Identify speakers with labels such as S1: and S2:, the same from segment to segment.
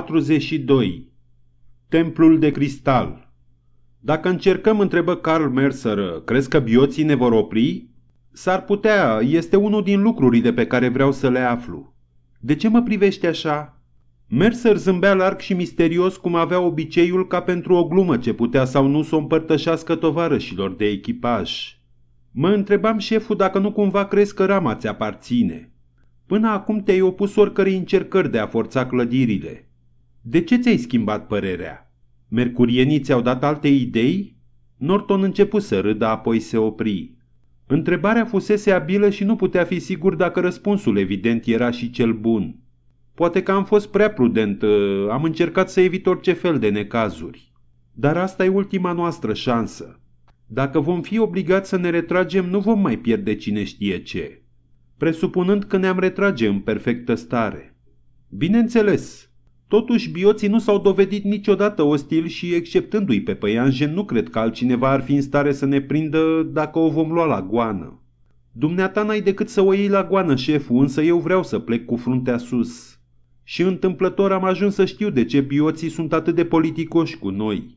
S1: 42. Templul de cristal Dacă încercăm, întrebă Carl Mercer, crezi că bioții ne vor opri? S-ar putea, este unul din lucrurile pe care vreau să le aflu. De ce mă privești așa? Mercer zâmbea larg și misterios cum avea obiceiul ca pentru o glumă ce putea sau nu să o împărtășească tovarășilor de echipaj. Mă întrebam șeful dacă nu cumva crezi că rama ți aparține. Până acum te-ai opus oricărei încercări de a forța clădirile. De ce ți-ai schimbat părerea? Mercurienii ți-au dat alte idei? Norton începu să râdă, apoi se opri. Întrebarea fusese abilă și nu putea fi sigur dacă răspunsul evident era și cel bun. Poate că am fost prea prudent, ă, am încercat să evit orice fel de necazuri. Dar asta e ultima noastră șansă. Dacă vom fi obligați să ne retragem, nu vom mai pierde cine știe ce. Presupunând că ne-am retrage în perfectă stare. Bineînțeles, Totuși, bioții nu s-au dovedit niciodată ostili și, exceptându-i pe păianjen, nu cred că altcineva ar fi în stare să ne prindă dacă o vom lua la goană. Dumneata n-ai decât să o iei la goană, șeful, însă eu vreau să plec cu fruntea sus. Și întâmplător am ajuns să știu de ce bioții sunt atât de politicoși cu noi.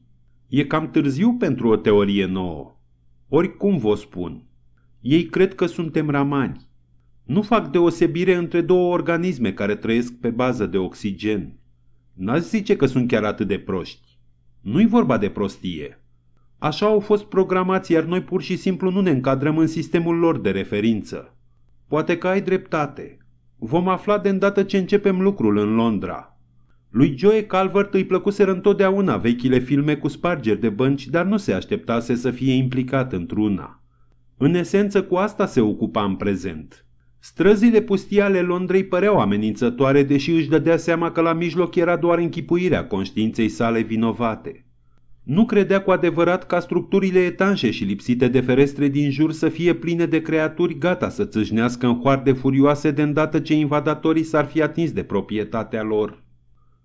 S1: E cam târziu pentru o teorie nouă. Oricum vă spun. Ei cred că suntem ramani. Nu fac deosebire între două organisme care trăiesc pe bază de oxigen. N-aș zice că sunt chiar atât de proști. Nu-i vorba de prostie. Așa au fost programați, iar noi pur și simplu nu ne încadrăm în sistemul lor de referință. Poate că ai dreptate. Vom afla de îndată ce începem lucrul în Londra. Lui Joe Calvert îi plăcuseră întotdeauna vechile filme cu spargeri de bănci, dar nu se așteptase să fie implicat într-una. În esență, cu asta se ocupa în prezent – Străzile pustii ale Londrei păreau amenințătoare, deși își dădea seama că la mijloc era doar închipuirea conștiinței sale vinovate. Nu credea cu adevărat ca structurile etanșe și lipsite de ferestre din jur să fie pline de creaturi gata să țâșnească în hoarde furioase de îndată ce invadatorii s-ar fi atins de proprietatea lor.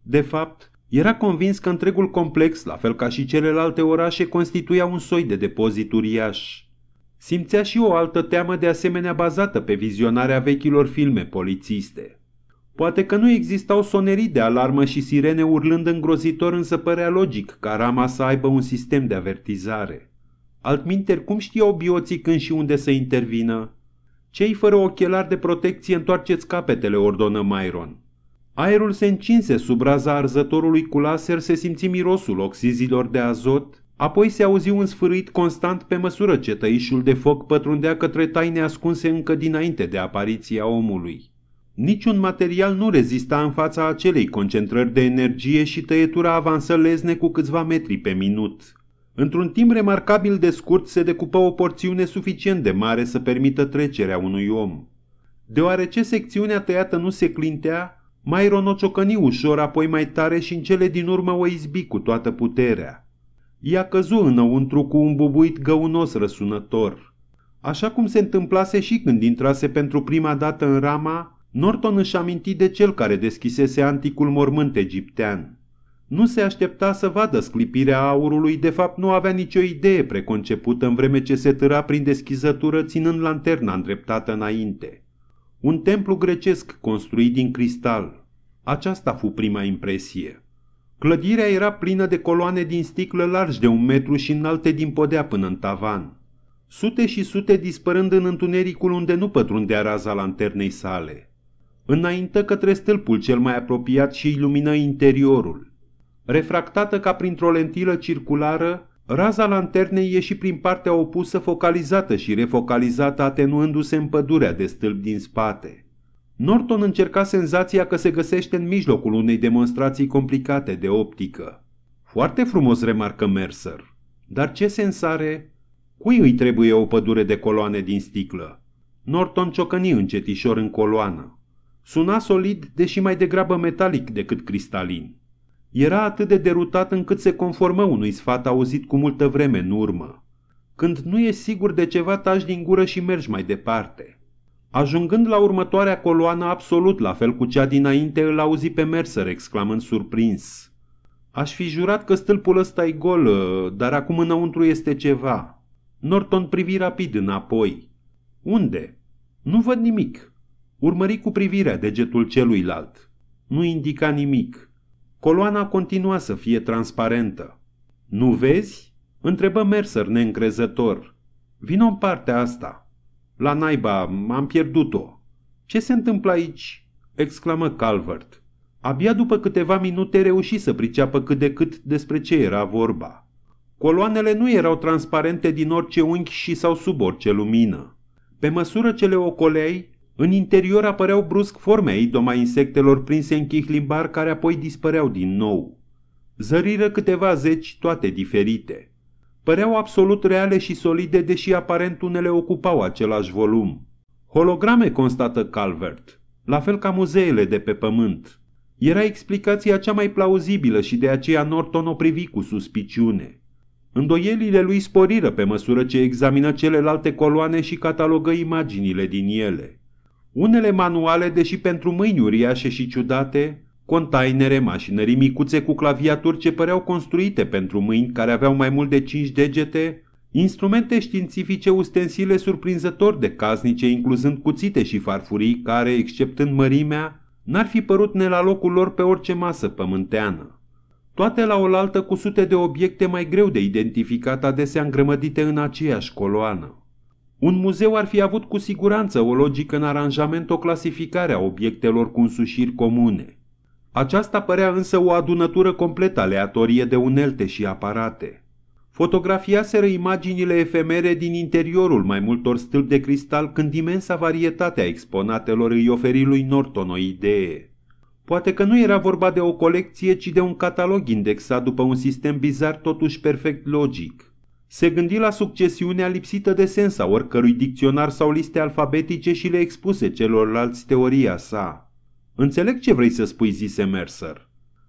S1: De fapt, era convins că întregul complex, la fel ca și celelalte orașe, constituia un soi de depozit uriaș. Simțea și o altă teamă de asemenea bazată pe vizionarea vechilor filme polițiste. Poate că nu existau sonerii de alarmă și sirene urlând îngrozitor, însă părea logic ca rama să aibă un sistem de avertizare. Altminteri, cum știau bioții când și unde să intervină? Cei fără ochelari de protecție întoarceți capetele, ordonă Myron. Aerul se încinse sub raza arzătorului cu laser, se simți mirosul oxizilor de azot, Apoi se auzi un sfârâit constant pe măsură ce tăișul de foc pătrundea către taine ascunse încă dinainte de apariția omului. Niciun material nu rezista în fața acelei concentrări de energie și tăietura avansă lezne cu câțiva metri pe minut. Într-un timp remarcabil de scurt se decupă o porțiune suficient de mare să permită trecerea unui om. Deoarece secțiunea tăiată nu se clintea, mai ronociocăni ușor, apoi mai tare și în cele din urmă o izbi cu toată puterea. Ea căzu înăuntru cu un bubuit găunos răsunător. Așa cum se întâmplase și când intrase pentru prima dată în Rama, Norton își aminti de cel care deschisese anticul mormânt egiptean. Nu se aștepta să vadă sclipirea aurului, de fapt nu avea nicio idee preconcepută în vreme ce se târa prin deschizătură ținând lanterna îndreptată înainte. Un templu grecesc construit din cristal. Aceasta fu prima impresie. Clădirea era plină de coloane din sticlă largi de un metru și înalte din podea până în tavan. Sute și sute dispărând în întunericul unde nu pătrundea raza lanternei sale. Înaintă către stâlpul cel mai apropiat și ilumină interiorul. Refractată ca printr-o lentilă circulară, raza lanternei ieși prin partea opusă focalizată și refocalizată atenuându-se în pădurea de stâlp din spate. Norton încerca senzația că se găsește în mijlocul unei demonstrații complicate de optică. Foarte frumos remarcă Mercer. Dar ce sens are? Cui îi trebuie o pădure de coloane din sticlă? Norton ciocăni încetișor în coloană. Suna solid, deși mai degrabă metalic decât cristalin. Era atât de derutat încât se conformă unui sfat auzit cu multă vreme în urmă. Când nu e sigur de ceva, taci din gură și mergi mai departe. Ajungând la următoarea coloană absolut la fel cu cea dinainte, îl auzi pe Mercer exclamând surprins. Aș fi jurat că stâlpul ăsta e gol, ă, dar acum înăuntru este ceva. Norton privi rapid înapoi. Unde? Nu văd nimic. Urmări cu privirea degetul celuilalt. Nu indica nimic. Coloana continua să fie transparentă. Nu vezi? Întrebă Mercer neîncrezător. Vino în partea asta. La naiba, am pierdut-o. Ce se întâmplă aici? exclamă Calvert. Abia după câteva minute reuși să priceapă cât de cât despre ce era vorba. Coloanele nu erau transparente din orice unghi și sau sub orice lumină. Pe măsură ce le ocoleai, în interior apăreau brusc forme idoma insectelor prinse în chihlimbar care apoi dispăreau din nou. Zăriră câteva zeci, toate diferite păreau absolut reale și solide, deși aparent unele ocupau același volum. Holograme, constată Calvert, la fel ca muzeele de pe pământ. Era explicația cea mai plauzibilă și de aceea Norton o privi cu suspiciune. Îndoielile lui sporiră pe măsură ce examină celelalte coloane și catalogă imaginile din ele. Unele manuale, deși pentru mâini uriașe și ciudate, containere, mașinării micuțe cu claviaturi ce păreau construite pentru mâini care aveau mai mult de 5 degete, instrumente științifice, ustensile surprinzător de casnice, incluzând cuțite și farfurii care, exceptând mărimea, n-ar fi părut ne la locul lor pe orice masă pământeană. Toate la oaltă cu sute de obiecte mai greu de identificat adesea îngrămădite în aceeași coloană. Un muzeu ar fi avut cu siguranță o logică în aranjament, o clasificare a obiectelor cu însușiri comune – aceasta părea însă o adunătură completă, aleatorie de unelte și aparate. Fotografiaseră imaginile efemere din interiorul mai multor stâlpi de cristal când imensa varietate a exponatelor îi oferi lui Norton o idee. Poate că nu era vorba de o colecție, ci de un catalog indexat după un sistem bizar totuși perfect logic. Se gândi la succesiunea lipsită de sens a oricărui dicționar sau liste alfabetice și le expuse celorlalți teoria sa. Înțeleg ce vrei să spui, zise Mercer.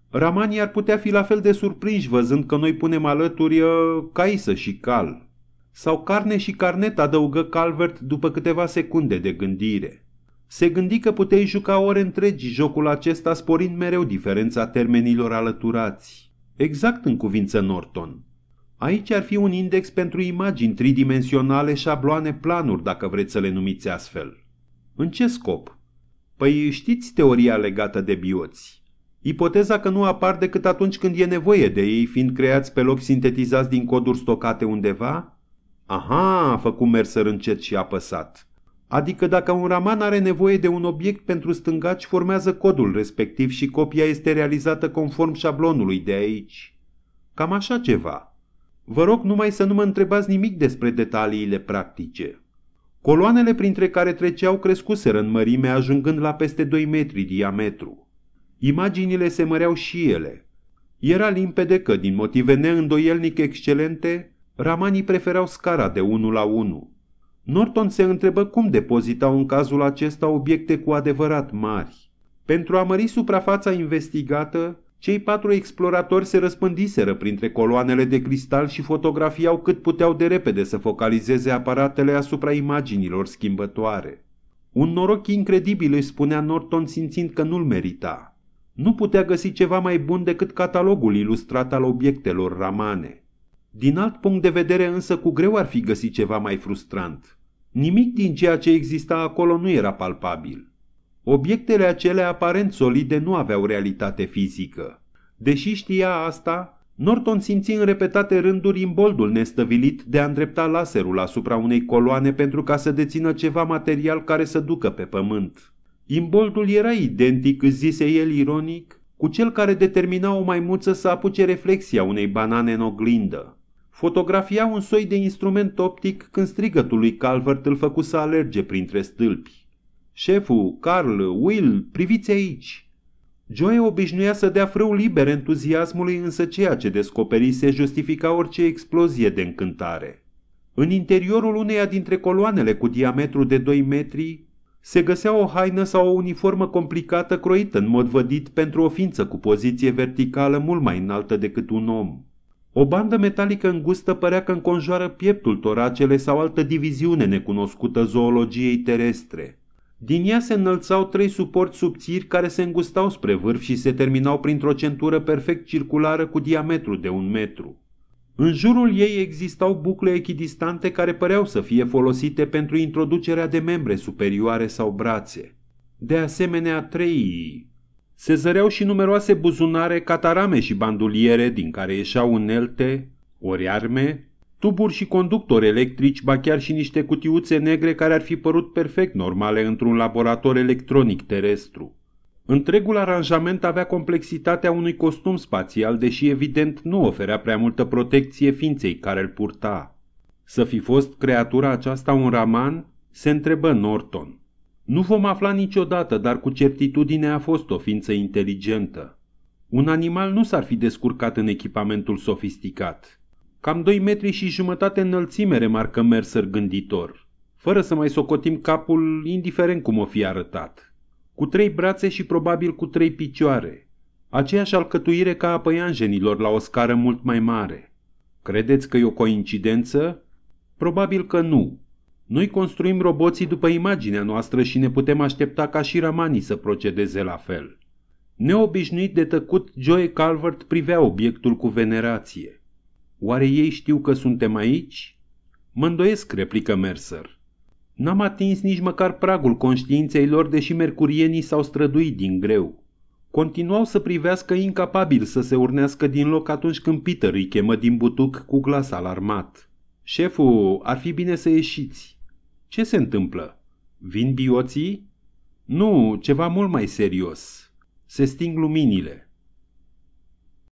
S1: Ramanii ar putea fi la fel de surprinși văzând că noi punem alături uh, caisă și cal. Sau carne și carnet, adăugă Calvert după câteva secunde de gândire. Se gândi că puteai juca ore întregi jocul acesta sporind mereu diferența termenilor alăturați. Exact în cuvință Norton. Aici ar fi un index pentru imagini tridimensionale, șabloane, planuri, dacă vreți să le numiți astfel. În ce scop? Păi știți teoria legată de bioți. Ipoteza că nu apar decât atunci când e nevoie de ei, fiind creați pe loc sintetizați din coduri stocate undeva? Aha, a făcut Mercer încet și apăsat. Adică dacă un raman are nevoie de un obiect pentru stângaci, formează codul respectiv și copia este realizată conform șablonului de aici. Cam așa ceva. Vă rog numai să nu mă întrebați nimic despre detaliile practice. Coloanele printre care treceau crescuseră în mărime, ajungând la peste 2 metri diametru. Imaginile se măreau și ele. Era limpede că, din motive neîndoielnic excelente, ramanii preferau scara de 1 la 1. Norton se întrebă cum depozitau în cazul acesta obiecte cu adevărat mari. Pentru a mări suprafața investigată, cei patru exploratori se răspândiseră printre coloanele de cristal și fotografiau cât puteau de repede să focalizeze aparatele asupra imaginilor schimbătoare. Un noroc incredibil îi spunea Norton simțind că nu-l merita. Nu putea găsi ceva mai bun decât catalogul ilustrat al obiectelor ramane. Din alt punct de vedere însă cu greu ar fi găsit ceva mai frustrant. Nimic din ceea ce exista acolo nu era palpabil. Obiectele acele aparent solide nu aveau realitate fizică. Deși știa asta, Norton simți în repetate rânduri imboldul nestăvilit de a îndrepta laserul asupra unei coloane pentru ca să dețină ceva material care să ducă pe pământ. Imboldul era identic, zise el ironic, cu cel care determina o maimuță să apuce reflexia unei banane în oglindă. Fotografia un soi de instrument optic când strigătul lui Calvert îl făcu să alerge printre stâlpi. Șeful, Carl, Will, priviți aici!" Joe obișnuia să dea frâu liber entuziasmului, însă ceea ce descoperise justifica orice explozie de încântare. În interiorul uneia dintre coloanele cu diametru de 2 metri se găsea o haină sau o uniformă complicată croită în mod vădit pentru o ființă cu poziție verticală mult mai înaltă decât un om. O bandă metalică îngustă părea că înconjoară pieptul, toracele sau altă diviziune necunoscută zoologiei terestre. Din ea se înălțau trei suporți subțiri care se îngustau spre vârf și se terminau printr-o centură perfect circulară cu diametru de un metru. În jurul ei existau bucle echidistante care păreau să fie folosite pentru introducerea de membre superioare sau brațe. De asemenea, trei. Se zăreau și numeroase buzunare, catarame și banduliere din care ieșeau unelte, ori arme, tuburi și conductori electrici, ba chiar și niște cutiuțe negre care ar fi părut perfect normale într-un laborator electronic terestru. Întregul aranjament avea complexitatea unui costum spațial, deși evident nu oferea prea multă protecție ființei care îl purta. Să fi fost creatura aceasta un raman? Se întrebă Norton. Nu vom afla niciodată, dar cu certitudine a fost o ființă inteligentă. Un animal nu s-ar fi descurcat în echipamentul sofisticat. Cam doi metri și jumătate înălțime, remarcă Mercer gânditor, fără să mai socotim capul, indiferent cum o fi arătat. Cu trei brațe și probabil cu trei picioare. Aceeași alcătuire ca a păianjenilor la o scară mult mai mare. Credeți că e o coincidență? Probabil că nu. Noi construim roboții după imaginea noastră și ne putem aștepta ca și ramanii să procedeze la fel. Neobișnuit de tăcut, Joe Calvert privea obiectul cu venerație. Oare ei știu că suntem aici? Mă îndoiesc, replică Mercer. N-am atins nici măcar pragul conștiinței lor, deși mercurienii s-au străduit din greu. Continuau să privească incapabil să se urnească din loc atunci când Peter îi chemă din butuc cu glas alarmat. Șeful, ar fi bine să ieșiți. Ce se întâmplă? Vin bioții? Nu, ceva mult mai serios. Se sting luminile.